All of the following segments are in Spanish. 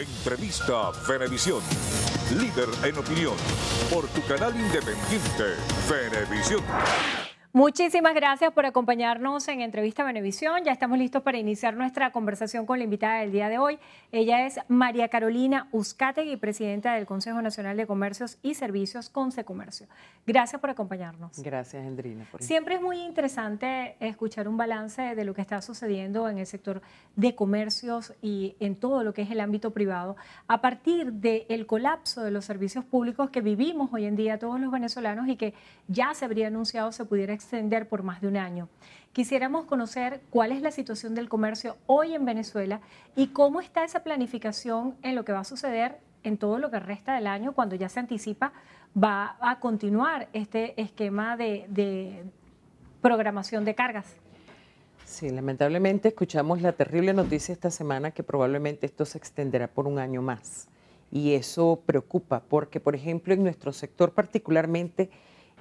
Entrevista Venevisión. Líder en opinión. Por tu canal independiente, Venevisión. Muchísimas gracias por acompañarnos en Entrevista Benevisión. Ya estamos listos para iniciar nuestra conversación con la invitada del día de hoy. Ella es María Carolina Uzcategui, presidenta del Consejo Nacional de Comercios y Servicios, Consecomercio. Gracias por acompañarnos. Gracias, Endrina. Siempre es muy interesante escuchar un balance de lo que está sucediendo en el sector de comercios y en todo lo que es el ámbito privado a partir del colapso de los servicios públicos que vivimos hoy en día todos los venezolanos y que ya se habría anunciado se pudiera extender por más de un año. Quisiéramos conocer cuál es la situación del comercio hoy en Venezuela y cómo está esa planificación en lo que va a suceder en todo lo que resta del año, cuando ya se anticipa va a continuar este esquema de, de programación de cargas. Sí, lamentablemente escuchamos la terrible noticia esta semana que probablemente esto se extenderá por un año más. Y eso preocupa porque, por ejemplo, en nuestro sector particularmente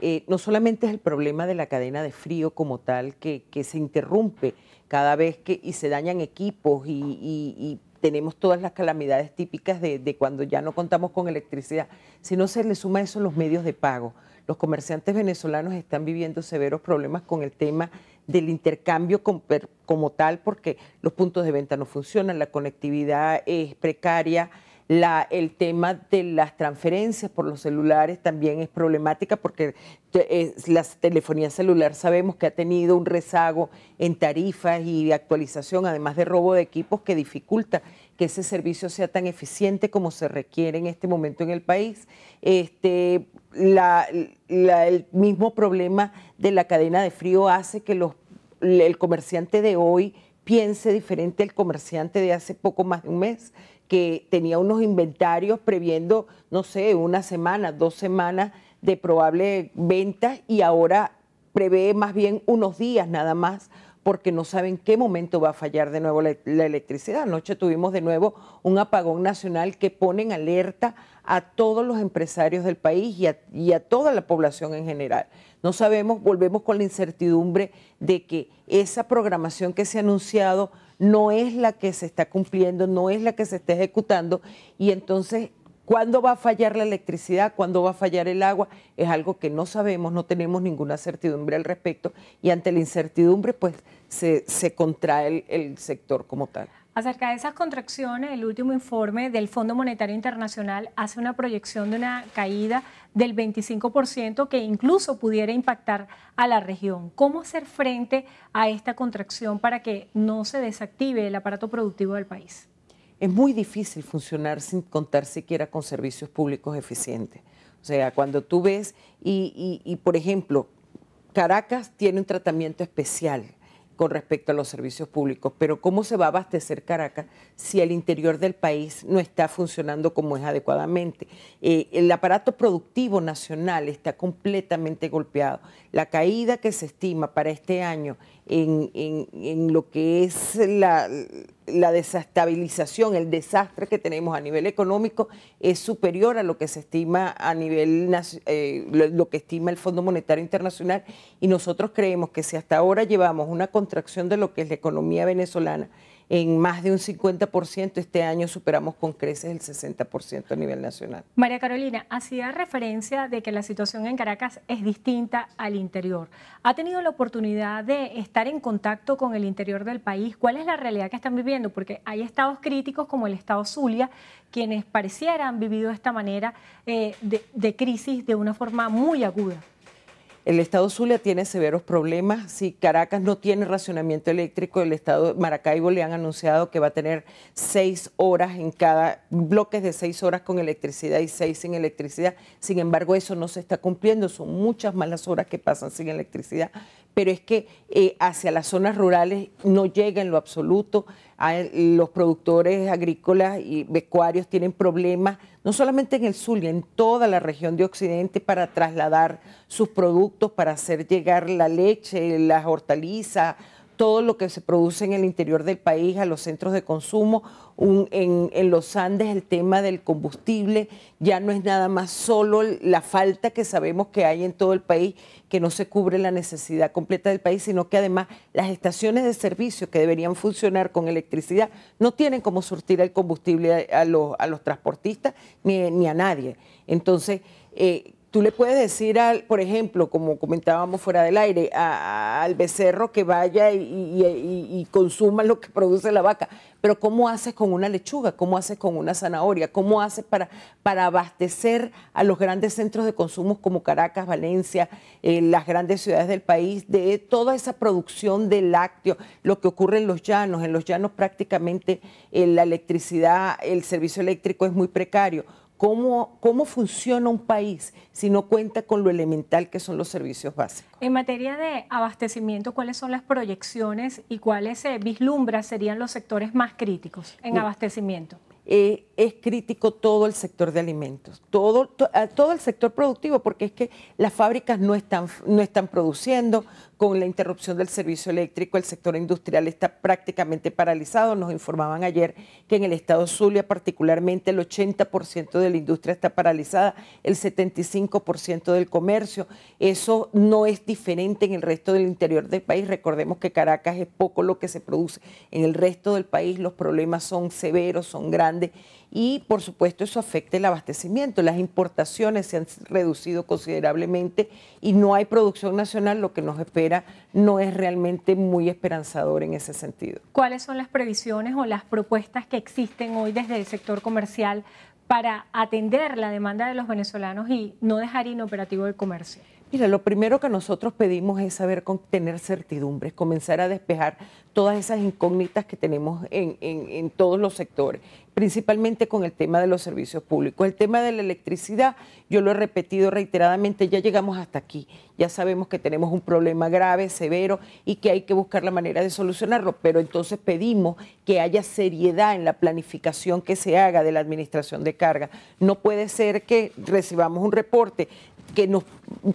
eh, no solamente es el problema de la cadena de frío como tal, que, se interrumpe cada vez que y se dañan equipos y, tenemos todas las calamidades típicas de, cuando ya no contamos con electricidad, sino se le suma eso los medios de pago. Los comerciantes venezolanos están viviendo severos problemas con el tema del intercambio como tal, porque los puntos de venta no funcionan, la conectividad es precaria el tema de las transferencias por los celulares también es problemática porque la telefonía celular sabemos que ha tenido un rezago en tarifas y actualización, además de robo de equipos que dificulta que ese servicio sea tan eficiente como se requiere en este momento en el país. Este, el mismo problema de la cadena de frío hace que el comerciante de hoy piense diferente al comerciante de hace poco más de un mes que tenía unos inventarios previendo, no sé, una semana, dos semanas de probable venta y ahora prevé más bien unos días nada más porque no saben qué momento va a fallar de nuevo la, electricidad. Anoche tuvimos de nuevo un apagón nacional que pone en alerta a todos los empresarios del país y a toda la población en general. No sabemos, volvemos con la incertidumbre de que esa programación que se ha anunciado no es la que se está cumpliendo, no es la que se está ejecutando y entonces ¿Cuándo va a fallar la electricidad? ¿Cuándo va a fallar el agua? Es algo que no sabemos, no tenemos ninguna certidumbre al respecto y ante la incertidumbre pues se, contrae el sector como tal. Acerca de esas contracciones, el último informe del Fondo Monetario Internacional hace una proyección de una caída del 25% que incluso pudiera impactar a la región. ¿Cómo hacer frente a esta contracción para que no se desactive el aparato productivo del país? Es muy difícil funcionar sin contar siquiera con servicios públicos eficientes. O sea, cuando tú ves, y, y por ejemplo, Caracas tiene un tratamiento especial con respecto a los servicios públicos. Pero ¿cómo se va a abastecer Caracas si el interior del país no está funcionando como es adecuadamente? Eh, el aparato productivo nacional está completamente golpeado. La caída que se estima para este año en, en, lo que es la, la, desestabilización, el desastre que tenemos a nivel económico es superior a lo que se estima a nivel eh, lo que estima el Fondo Monetario Internacional y nosotros creemos que si hasta ahora llevamos una contracción de lo que es la economía venezolana en más de un 50%. Este año superamos con creces el 60% a nivel nacional. María Carolina, hacía referencia de que la situación en Caracas es distinta al interior. ¿Ha tenido la oportunidad de estar en contacto con el interior del país? ¿Cuál es la realidad que están viviendo? Porque hay estados críticos como el estado Zulia, quienes parecieran vivido esta manera eh, de crisis de una forma muy aguda. El estado Zulia tiene severos problemas. Si Caracas no tiene racionamiento eléctrico, el estado Maracaibo le han anunciado que va a tener seis horas en cada bloques de seis horas con electricidad y seis sin electricidad. Sin embargo, eso no se está cumpliendo. Son muchas más las horas que pasan sin electricidad pero es que eh, hacia las zonas rurales no llega en lo absoluto. Ah, eh, los productores agrícolas y pecuarios tienen problemas, no solamente en el sur, en toda la región de Occidente, para trasladar sus productos, para hacer llegar la leche, las hortalizas, todo lo que se produce en el interior del país, a los centros de consumo, en, los Andes el tema del combustible, ya no es nada más solo la falta que sabemos que hay en todo el país, que no se cubre la necesidad completa del país, sino que además las estaciones de servicio que deberían funcionar con electricidad no tienen cómo surtir el combustible a, los, transportistas ni, a nadie. Entonces, eh, tú le puedes decir, al, por ejemplo, como comentábamos fuera del aire, al becerro que vaya y, consuma lo que produce la vaca, pero ¿cómo haces con una lechuga? ¿Cómo haces con una zanahoria? ¿Cómo haces para, abastecer a los grandes centros de consumo como Caracas, Valencia, eh, las grandes ciudades del país, de toda esa producción de lácteos, lo que ocurre en los llanos? En los llanos prácticamente eh, la electricidad, el servicio eléctrico es muy precario cómo, funciona un país si no cuenta con lo elemental que son los servicios básicos. En materia de abastecimiento, ¿cuáles son las proyecciones y cuáles se vislumbra serían los sectores más críticos en abastecimiento? Eh, es crítico todo el sector de alimentos, todo, todo el sector productivo, porque es que las fábricas no están, no están produciendo, con la interrupción del servicio eléctrico, el sector industrial está prácticamente paralizado. Nos informaban ayer que en el estado Zulia particularmente el 80% de la industria está paralizada, el 75% del comercio. Eso no es diferente en el resto del interior del país. Recordemos que Caracas es poco lo que se produce. En el resto del país los problemas son severos, son grandes y por supuesto eso afecta el abastecimiento. Las importaciones se han reducido considerablemente y no hay producción nacional, lo que nos espera no es realmente muy esperanzador en ese sentido. ¿Cuáles son las previsiones o las propuestas que existen hoy desde el sector comercial para atender la demanda de los venezolanos y no dejar inoperativo el comercio? Mira, lo primero que nosotros pedimos es saber con, tener certidumbres, comenzar a despejar todas esas incógnitas que tenemos en, en todos los sectores, principalmente con el tema de los servicios públicos. El tema de la electricidad, yo lo he repetido reiteradamente, ya llegamos hasta aquí, ya sabemos que tenemos un problema grave, severo y que hay que buscar la manera de solucionarlo, pero entonces pedimos que haya seriedad en la planificación que se haga de la administración de carga. No puede ser que recibamos un reporte que nos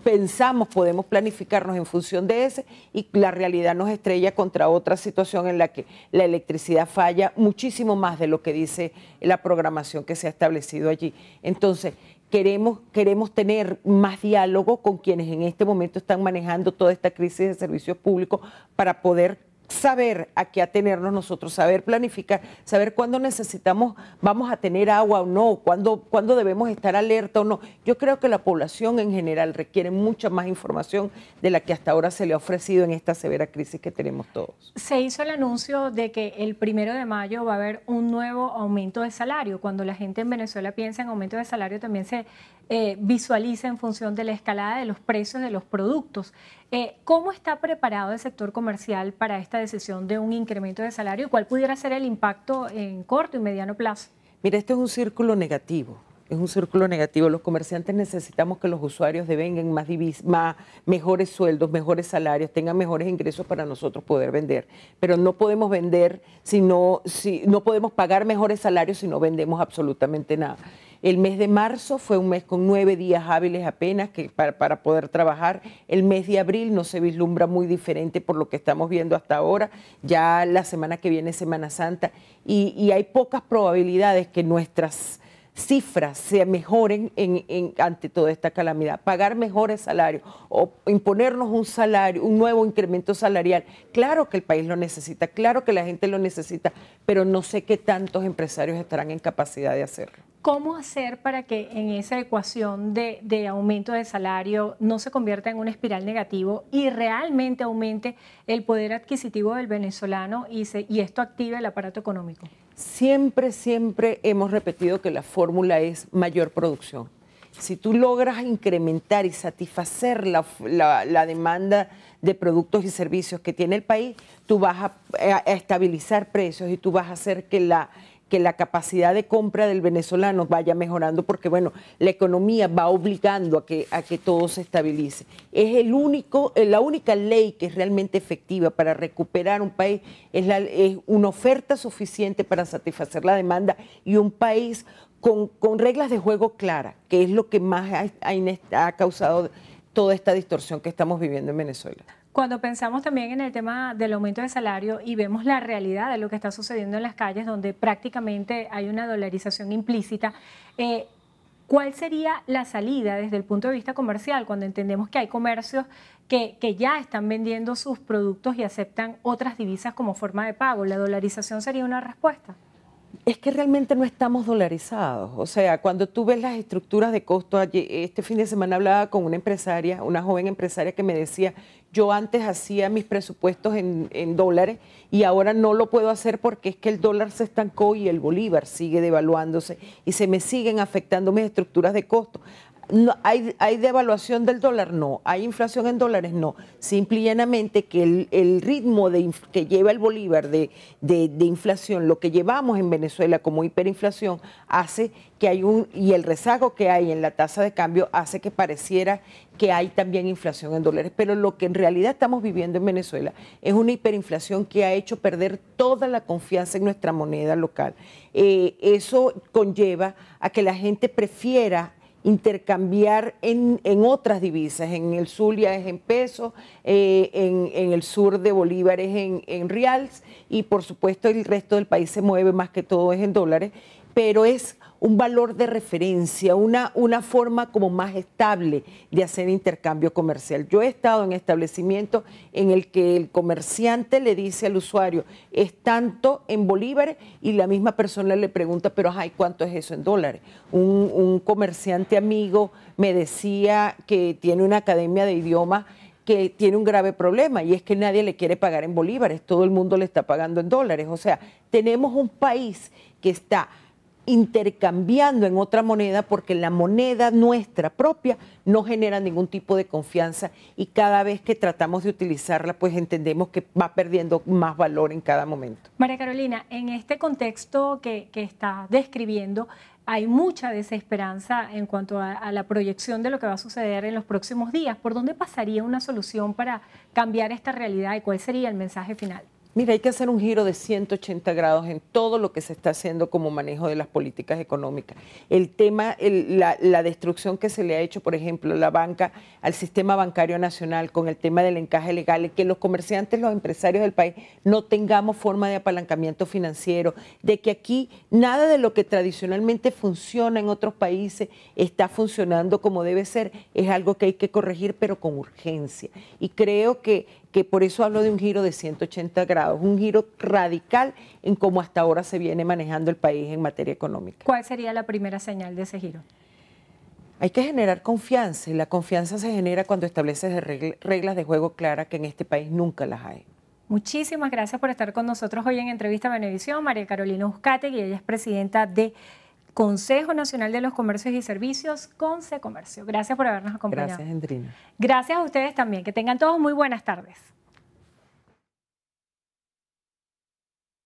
pensamos podemos planificarnos en función de ese y la realidad nos estrella contra otra situación en la que la electricidad falla muchísimo más de lo que dice la programación que se ha establecido allí. Entonces, queremos, queremos tener más diálogo con quienes en este momento están manejando toda esta crisis de servicios públicos para poder saber a qué atenernos nosotros, saber planificar, saber cuándo necesitamos, vamos a tener agua o no, cuándo, cuándo debemos estar alerta o no. Yo creo que la población en general requiere mucha más información de la que hasta ahora se le ha ofrecido en esta severa crisis que tenemos todos. Se hizo el anuncio de que el primero de mayo va a haber un nuevo aumento de salario. Cuando la gente en Venezuela piensa en aumento de salario, también se eh, visualiza en función de la escalada de los precios de los productos. Eh, ¿Cómo está preparado el sector comercial para esta decisión de un incremento de salario y cuál pudiera ser el impacto en corto y mediano plazo? Mira, esto es un círculo negativo. Es un círculo negativo. Los comerciantes necesitamos que los usuarios devengan más, divis, más mejores sueldos, mejores salarios, tengan mejores ingresos para nosotros poder vender. Pero no podemos vender si no, si no podemos pagar mejores salarios si no vendemos absolutamente nada. El mes de marzo fue un mes con nueve días hábiles apenas que para, poder trabajar. El mes de abril no se vislumbra muy diferente por lo que estamos viendo hasta ahora. Ya la semana que viene es Semana Santa y, hay pocas probabilidades que nuestras cifras se mejoren ante toda esta calamidad, pagar mejores salarios o imponernos un salario, un nuevo incremento salarial. Claro que el país lo necesita, claro que la gente lo necesita, pero no sé qué tantos empresarios estarán en capacidad de hacerlo. ¿Cómo hacer para que en esa ecuación de, aumento de salario no se convierta en una espiral negativo y realmente aumente el poder adquisitivo del venezolano y, esto active el aparato económico? Siempre, siempre hemos repetido que la fórmula es mayor producción. Si tú logras incrementar y satisfacer la, demanda de productos y servicios que tiene el país, tú vas a estabilizar precios y tú vas a hacer que la que la capacidad de compra del venezolano vaya mejorando porque, bueno, la economía va obligando a que, a que todo se estabilice. Es el único, eh, la única ley que es realmente efectiva para recuperar un país, es, una oferta suficiente para satisfacer la demanda y un país con, reglas de juego claras, que es lo que más ha causado toda esta distorsión que estamos viviendo en Venezuela. Cuando pensamos también en el tema del aumento de salario y vemos la realidad de lo que está sucediendo en las calles, donde prácticamente hay una dolarización implícita, eh, ¿cuál sería la salida desde el punto de vista comercial cuando entendemos que hay comercios que, que, ya están vendiendo sus productos y aceptan otras divisas como forma de pago? ¿La dolarización sería una respuesta? Es que realmente no estamos dolarizados. O sea, cuando tú ves las estructuras de costo, este fin de semana hablaba con una empresaria, una joven empresaria que me decía, yo antes hacía mis presupuestos en, dólares y ahora no lo puedo hacer porque es que el dólar se estancó y el bolívar sigue devaluándose y se me siguen afectando mis estructuras de costo. No, hay, devaluación del dólar, no. Hay inflación en dólares, no. Simplemente y llanamente que el, ritmo que lleva el Bolívar de, inflación, lo que llevamos en Venezuela como hiperinflación, hace que hay un. y el rezago que hay en la tasa de cambio hace que pareciera que hay también inflación en dólares. Pero lo que en realidad estamos viviendo en Venezuela es una hiperinflación que ha hecho perder toda la confianza en nuestra moneda local. Eh, eso conlleva a que la gente prefiera intercambiar en, otras divisas. En el Zulia es en pesos, eh, en, el sur de Bolívar es en, en y por supuesto el resto del país se mueve más que todo es en dólares pero es un valor de referencia, una, una forma como más estable de hacer intercambio comercial. Yo he estado en establecimientos en el que el comerciante le dice al usuario, es tanto en bolívares, y la misma persona le pregunta, pero ay, ¿cuánto es eso en dólares? Un, un comerciante amigo me decía que tiene una academia de idiomas que tiene un grave problema y es que nadie le quiere pagar en bolívares, todo el mundo le está pagando en dólares. O sea, tenemos un país que está intercambiando en otra moneda porque la moneda nuestra propia no genera ningún tipo de confianza y cada vez que tratamos de utilizarla pues entendemos que va perdiendo más valor en cada momento. María Carolina, en este contexto que, está describiendo, hay mucha desesperanza en cuanto a, a, la proyección de lo que va a suceder en los próximos días. ¿Por dónde pasaría una solución para cambiar esta realidad y cuál sería el mensaje final? Mira, hay que hacer un giro de 180 grados en todo lo que se está haciendo como manejo de las políticas económicas. El tema, la, la, destrucción que se le ha hecho, por ejemplo, la banca, al sistema bancario nacional con el tema del encaje legal, que los comerciantes, los empresarios del país no tengamos forma de apalancamiento financiero, de que aquí nada de lo que tradicionalmente funciona en otros países está funcionando como debe ser, es algo que hay que corregir, pero con urgencia. Y creo que que por eso hablo de un giro de 180 grados, un giro radical en cómo hasta ahora se viene manejando el país en materia económica. ¿Cuál sería la primera señal de ese giro? Hay que generar confianza y la confianza se genera cuando estableces reglas de juego claras que en este país nunca las hay. Muchísimas gracias por estar con nosotros hoy en Entrevista Venevisión. María Carolina Uscate, que ella es presidenta de Consejo Nacional de los Comercios y Servicios, Conce Comercio. Gracias por habernos acompañado. Gracias, Andrina. Gracias a ustedes también. Que tengan todos muy buenas tardes.